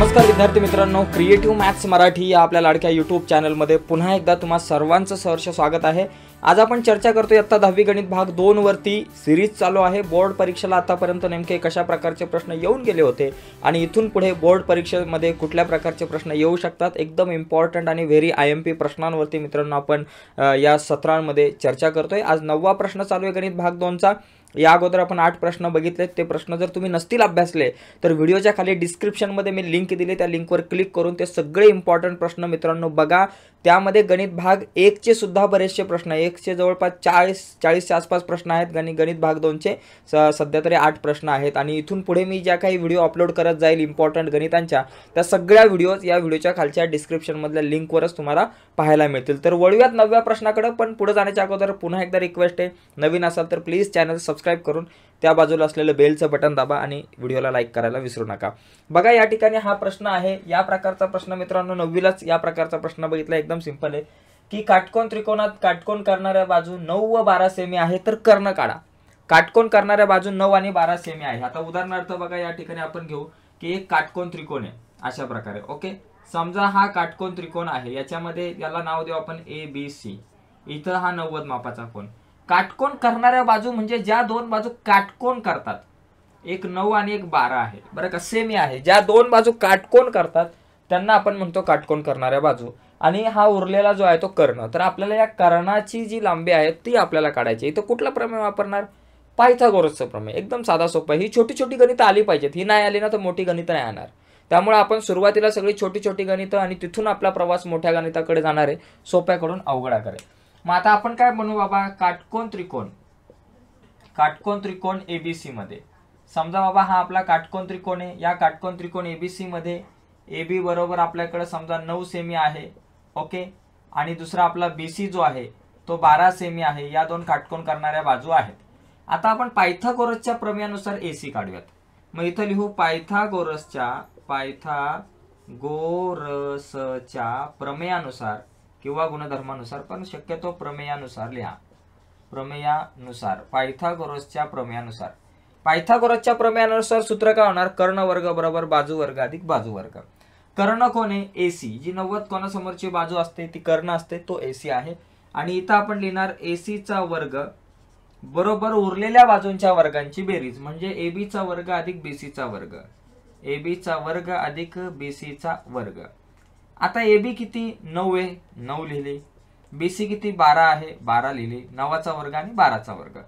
नमस्कार विद्यार्थी मित्रांनो क्रिएटिव्ह मॅथ्स मराठी या आपल्या लाडक्या यूट्यूब चॅनलमध्ये पुन्हा एकदा तुम्हा सर्वांचं सहर्ष स्वागत आहे आज आपण चर्चा करतो आत्ता दहावी गणित भाग दोन वरती सिरीज चालू आहे बोर्ड परीक्षेला आतापर्यंत नेमके कशा प्रकारचे प्रश्न येऊन गेले होते आणि इथून पुढे बोर्ड परीक्षेमध्ये कुठल्या प्रकारचे प्रश्न येऊ शकतात एकदम इम्पॉर्टंट आणि व्हेरी आय एम पी प्रश्नांवरती मित्रांनो आपण या सत्रांमध्ये चर्चा करतोय आज नववा प्रश्न चालू आहे गणित भाग दोनचा या अगोदर आपण आठ प्रश्न बघितलेत ते प्रश्न जर तुम्ही नसतील अभ्यासले तर व्हिडिओच्या खाली डिस्क्रिप्शनमध्ये मी लिंक दिली त्या लिंकवर क्लिक करून ते सगळे इम्पॉर्टंट प्रश्न मित्रांनो बघा त्यामध्ये गणित भाग एकचे सुद्धा बरेचसे प्रश्न एकचे जवळपास चाळीस चाळीसच्या आसपास प्रश्न आहेत गणित गणित भाग दोनचे स सध्या तरी आठ प्रश्न आहेत आणि इथून पुढे मी ज्या काही व्हिडिओ अपलोड करत जाईल इम्पॉर्टंट गणितांच्या त्या सगळ्या व्हिडिओज या व्हिडिओच्या खालच्या डिस्क्रिप्शनमधल्या लिंकवरच तुम्हाला पाहायला मिळतील तर वळूयात नवव्या प्रश्नाकडं पण पुढे जाण्याच्या अगोदर पुन्हा एकदा रिक्वेस्ट आहे नवीन असाल तर प्लीज चॅनल सबस्क्राईब करून त्या बाजूला असलेलं बेलचं बटन दाबा आणि व्हिडिओला लाईक करायला विसरू नका बघा या ठिकाणी हा प्रश्न आहे या प्रकारचा प्रश्न मित्रांनो नववीलाच या प्रकारचा प्रश्न बघितला एकदम सिंपल आहे की काटकोण त्रिकोणात काटकोण करणाऱ्या बाजू नऊ व बारा सेमी आहे तर कर्ण काढा काटकोण करणाऱ्या बाजू नऊ आणि बारा सेमी आहे आता उदाहरणार्थ बघा या ठिकाणी आपण घेऊ की एक काटकोण त्रिकोण आहे अशा प्रकारे ओके समजा हा काटकोण त्रिकोण आहे याच्यामध्ये याला नाव देऊ आपण ए बी सी इथं हा नव्वद मापाचा कोण काटकोण करणाऱ्या बाजू म्हणजे ज्या दोन बाजू काटकोण करतात एक नऊ आणि एक बारा आहे बरं का सेमी आहे ज्या दोन बाजू काटकोण करतात त्यांना आपण म्हणतो काटकोण करणाऱ्या बाजू आणि हा उरलेला जो आहे तो कर्ण तर आपल्याला या कर्णाची जी लांबी आहे ती आपल्याला काढायची इथं कुठला प्रमेय वापरणार पायथागोरसचं प्रमेय एकदम साधा सोपं ही छोटी छोटी गणितं आली पाहिजेत ही नाही आली ना तर मोठी गणित नाही येणार त्यामुळे आपण सुरुवातीला सगळी छोटी छोटी गणितं आणि तिथून आपला प्रवास मोठ्या गणिताकडे जाणार आहे सोप्याकडून अवघडाकडे मग आता आपण काय म्हणू बाबा काटकोण त्रिकोण काटकोण त्रिकोण एबीसी मध्ये समजा बाबा हा आपला काटकोण त्रिकोण आहे या काटकोण त्रिकोण एबीसी मध्ये ए बी बरोबर आपल्याकडे समजा नऊ सेमी आहे ओके आणि दुसरा आपला बी सी जो आहे तो बारा सेमी आहे या दोन काटकोण करणाऱ्या बाजू आहेत आता आपण पायथागोरसच्या प्रमेयानुसार ए सी काढूयात मग इथं लिहू पायथागोरसच्या गोरसच्या प्रमेयानुसार किंवा गुणधर्मानुसार पण शक्यतो प्रमेयानुसार लिहा प्रमेयानुसार पायथागोरसच्या प्रमेयानुसार पायथागोरसच्या प्रमेयानुसार सूत्र काय होणार कर्ण वर्ग बरोबर बाजू वर्ग अधिक बाजू वर्ग कर्ण कोण आहे एसी जी नव्वद कोणासमोरची बाजू असते ती कर्ण असते तो एसी आहे आणि इथं आपण लिहिणार एसीचा वर्ग बरोबर उरलेल्या बाजूंच्या वर्गांची बेरीज म्हणजे एबीचा वर्ग अधिक बीसीचा वर्ग ए वर्ग अधिक बीसीचा वर्ग आता ए बी किती नऊ आहे नऊ लिहिले बी सी किती बारा आहे बारा लिहिले नवाचा वर्ग आणि बाराचा वर्ग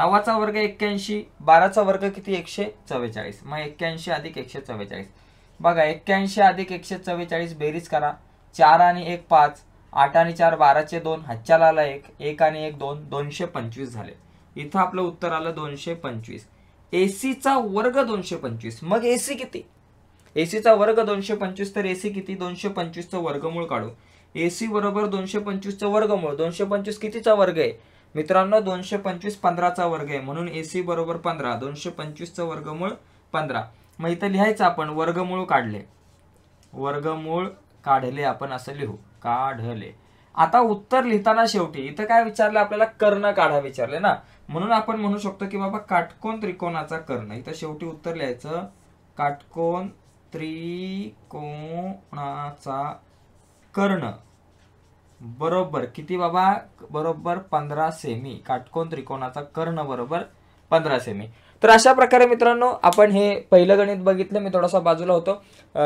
नवाचा वर्ग एक्क्याऐंशी बाराचा वर्ग किती एकशे चव्वेचाळीस मग एक्क्याऐंशी अधिक एकशे चव्वेचाळीस बघा एक्क्याऐंशी अधिक एकशे चव्वेचाळीस बेरीज करा चार आणि एक पाच आठ आणि चार बाराचे दोन हच्च्याला एक एक आणि एक दोन दोनशे पंचवीस झाले इथं आपलं उत्तर आलं दोनशे पंचवीस एसीचा वर्ग दोनशे पंचवीस मग एसी किती एसीचा वर्ग दोनशे पंचवीस तर एसी किती दोनशे पंचवीसचं वर्गमूळ काढू एसी बरोबर दोनशे पंचवीसचं वर्गमूळ दोनशे पंचवीस कितीचा वर्ग आहे मित्रांनो दोनशे पंचवीस पंधराचा वर्ग आहे म्हणून एसी बरोबर पंधरा दोनशे पंचवीसचं वर्गमूळ पंधरा मग इथं लिहायचं आपण वर्गमूळ काढले वर्गमूळ काढले आपण असं लिहू काढले आता उत्तर लिहिताना शेवटी इथं काय विचारलं आपल्याला कर्ण काढा विचारले ना म्हणून आपण म्हणू शकतो की बाबा काटकोन त्रिकोणाचा कर्ण इथं शेवटी उत्तर लिहायचं काटकोन त्रिकोणाचा कर्ण बरोबर किती बाबा बरोबर पंधरा सेमी काटकोण त्रिकोणाचा कर्ण बरोबर पंधरा सेमी तर अशा प्रकारे मित्रांनो आपण हे पहिलं गणित बघितलं मी थोडासा बाजूला होतो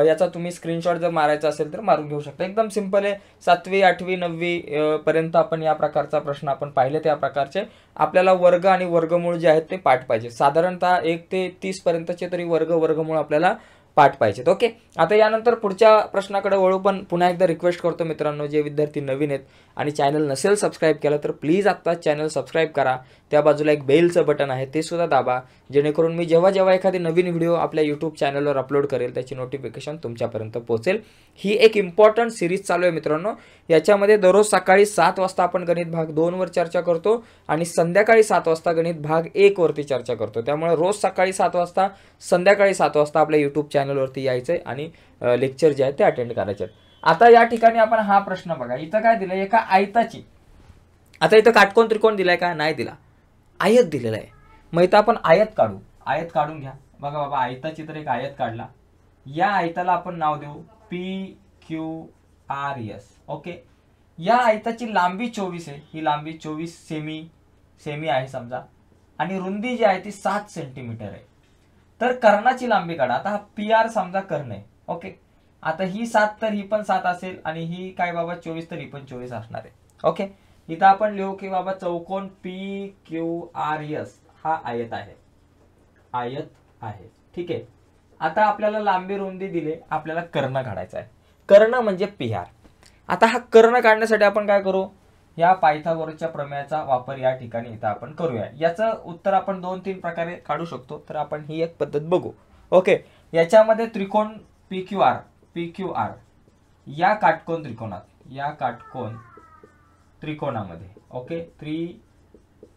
याचा तुम्ही स्क्रीनशॉट जर मारायचा असेल तर मारून घेऊ शकता एकदम सिंपल आहे सातवी आठवी नववी पर्यंत आपण या प्रकारचा प्रश्न आपण पाहिले त्या प्रकारचे आपल्याला वर्ग आणि वर्गमूळ जे आहेत ते पाठ पाहिजे साधारणतः एक ते तीसपर्यंतचे तरी वर्ग वर्गमूळ आपल्याला पाठ पाहिजेत ओके आता यानंतर पुढच्या प्रश्नाकडे वळू पण पुन्हा एकदा रिक्वेस्ट करतो मित्रांनो जे विद्यार्थी नवीन आहेत आणि चॅनल नसेल सबस्क्राईब केलं तर प्लीज आत्ताच चॅनल सबस्क्राईब करा त्या बाजूला एक बेलचं बटन आहे ते सुद्धा दाबा जेणेकरून मी जेव्हा जेव्हा एखादी नवीन व्हिडिओ आपल्या यूट्यूब चॅनलवर अपलोड करेल त्याची नोटिफिकेशन तुमच्यापर्यंत पोहोचेल ही एक इम्पॉर्टंट सिरीज चालू आहे मित्रांनो याच्यामध्ये दररोज सकाळी सात वाजता आपण गणित भाग दोनवर चर्चा करतो आणि संध्याकाळी सात वाजता गणित भाग एकवरती चर्चा करतो त्यामुळे रोज सकाळी सात वाजता संध्याकाळी सात वाजता आपल्या यूट्यूब चॅनल चॅनलवरती यायचं आहे आणि लेक्चर जे आहे ते अटेंड करायचे आता या ठिकाणी आपण हा प्रश्न बघा इथं काय दिलं एका आयताची आता इथं काटकोण त्रिकोण दिलाय का नाही दिला आयत दिलेला आहे मग इथं आपण आयत काढू आयत काढून घ्या बघा बाबा आयताची तर एक आयत काढला या आयताला आपण नाव देऊ P Q R S okay या आयताची लांबी चोवीस आहे ही लांबी चोवीस सेमी सेमी आहे समजा आणि रुंदी जी आहे ती सात सेंटीमीटर आहे तर कर्णाची लांबी काढा आता हा पी आर समजा कर्ण आहे ओके आता ही सात तर ही पण सात असेल आणि ही काय बाबा चोवीस तर ही पण चोवीस असणार आहे ओके इथं आपण लिहू की बाबा चौकोन पी क्यू आर एस हा आयत आहे आयत आहे ठीक आहे आता आपल्याला लांबी रुंदी दिले आपल्याला कर्ण काढायचा आहे कर्ण म्हणजे पी आर आता हा कर्ण काढण्यासाठी आपण काय करू या पायथागोरसच्या प्रमेयाचा वापर या ठिकाणी इथं आपण करूया याचं उत्तर आपण दोन तीन प्रकारे काढू शकतो तर आपण ही एक पद्धत बघू ओके याच्यामध्ये त्रिकोण P Q R P Q R या काटकोन त्रिकोणात या काटकोन त्रिकोणामध्ये ओके त्रिकोणामध्ये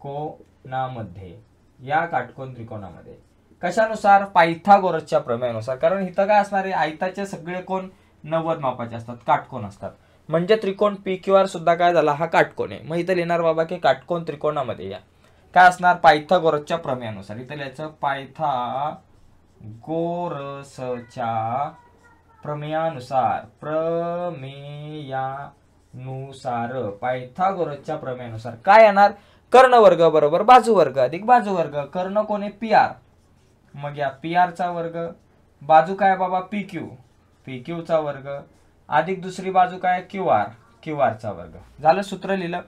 या काटकोन त्रिकोणामध्ये कशानुसार पायथागोरसच्या प्रमेयानुसार कारण इथं काय असणार आहे आयताचे सगळे कोण नव्वद मापाचे असतात काटकोन असतात म्हणजे त्रिकोण पी क्यू आर सुद्धा काय झाला हा काटकोण आहे मग इथं लिहिणार बाबा की काटकोण त्रिकोणामध्ये या काय असणार पायथागोरसच्या प्रमेयानुसार इथं लिहायचं पायथा गोरसच्या प्रमेयानुसार प्रमेयानुसार पायथागोरसच्या प्रमेयानुसार काय येणार कर्णवर्ग बरोबर बाजू वर्ग अधिक बाजू वर्ग कर्ण कोण आहे पी आर मग या पी आरचा वर्ग बाजू काय बाबा पी क्यू पी क्यूचा वर्ग अधिक दुसरी बाजू काय क्यू आर क्यू आरचा वर्ग झालं सूत्र लिहिलं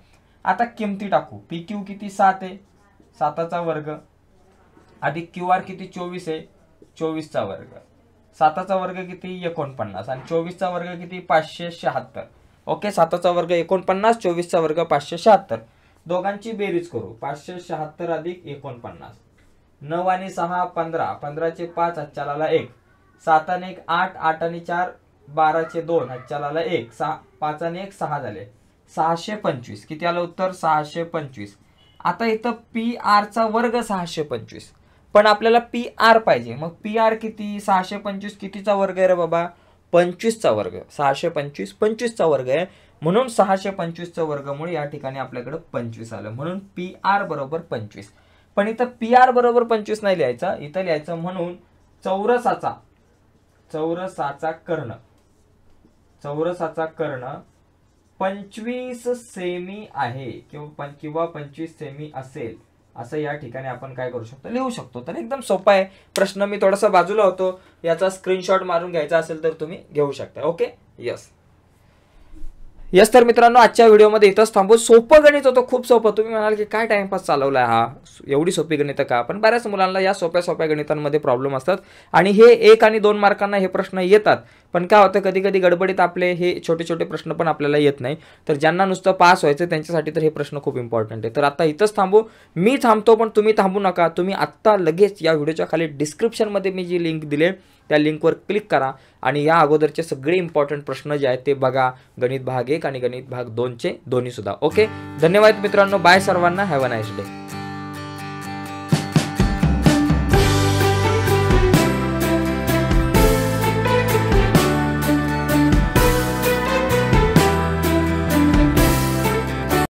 आता किमती टाकू पी क्यू किती सात आहे साताचा वर्ग अधिक क्यू आर किती चोवीस आहे चोवीसचा वर्ग साताचा वर्ग किती एकोणपन्नास आणि चोवीसचा वर्ग किती पाचशे शहात्तर ओके साताचा वर्ग एकोणपन्नास चोवीसचा वर्ग पाचशे शहात्तर दोघांची बेरीज करू पाचशे शहात्तर अधिक एकोणपन्नास नऊ आणि सहा पंधरा पंधराचे पाच अच्छा एक सात आणि एक आठ आठ आणि चार बाराचे दोन चलाला एक सहा पाच आणि एक सहा झाले सहाशे पंचवीस किती आलं उत्तर सहाशे पंचवीस आता इथं पी आर आरचा वर्ग सहाशे पंचवीस पण आपल्याला पी आर पाहिजे मग पी आर किती सहाशे पंचवीस कितीचा वर्ग आहे रे बाबा पंचवीसचा वर्ग सहाशे पंचवीस पंचवीसचा वर्ग आहे म्हणून सहाशे पंचवीसचा वर्ग म्हणून या ठिकाणी आपल्याकडं पंचवीस आलं म्हणून पी आर बरोबर पंचवीस पण इथं पी आर बरोबर पंचवीस नाही लिहायचं इथं लिहायचं म्हणून चौरसाचा चौरसाचा कर्ण चौरसाचा कर्ण पंचवीस सेमी आहे किंवा किंवा पंचवीस सेमी असेल असं या ठिकाणी आपण काय करू शकतो लिहू शकतो तर एकदम सोपा आहे प्रश्न मी थोडासा बाजूला होतो याचा स्क्रीनशॉट मारून घ्यायचा असेल तर तुम्ही घेऊ शकता ओके यस यस तर मित्रांनो आजच्या व्हिडिओमध्ये इथंच थांबू सोपं गणित होतं खूप सोपं तुम्ही म्हणाल की काय टाइमपास चालवला आहे हा एवढी सोपी गणित का पण बऱ्याच मुलांना या सोप्या सोप्या गणितांमध्ये प्रॉब्लेम असतात आणि हे एक आणि दोन मार्कांना हे प्रश्न येतात पण काय होतं कधी कधी गडबडीत आपले हे छोटे छोटे प्रश्न पण आपल्याला येत नाही तर ज्यांना नुसतं पास व्हायचं त्यांच्यासाठी तर हे प्रश्न खूप इम्पॉर्टंट आहे तर आता इथंच थांबू मी थांबतो पण तुम्ही थांबू नका तुम्ही आत्ता लगेच या व्हिडिओच्या खाली डिस्क्रिप्शनमध्ये मी जी लिंक दिले त्या लिंकवर क्लिक करा आणि या अगोदरचे सगळे इम्पॉर्टंट प्रश्न जे आहेत ते बघा गणित भाग एक आणि गणित भाग दोनचे सुद्धा ओके धन्यवाद मित्रांनो बाय सर्वांना हॅव अ नाईस डे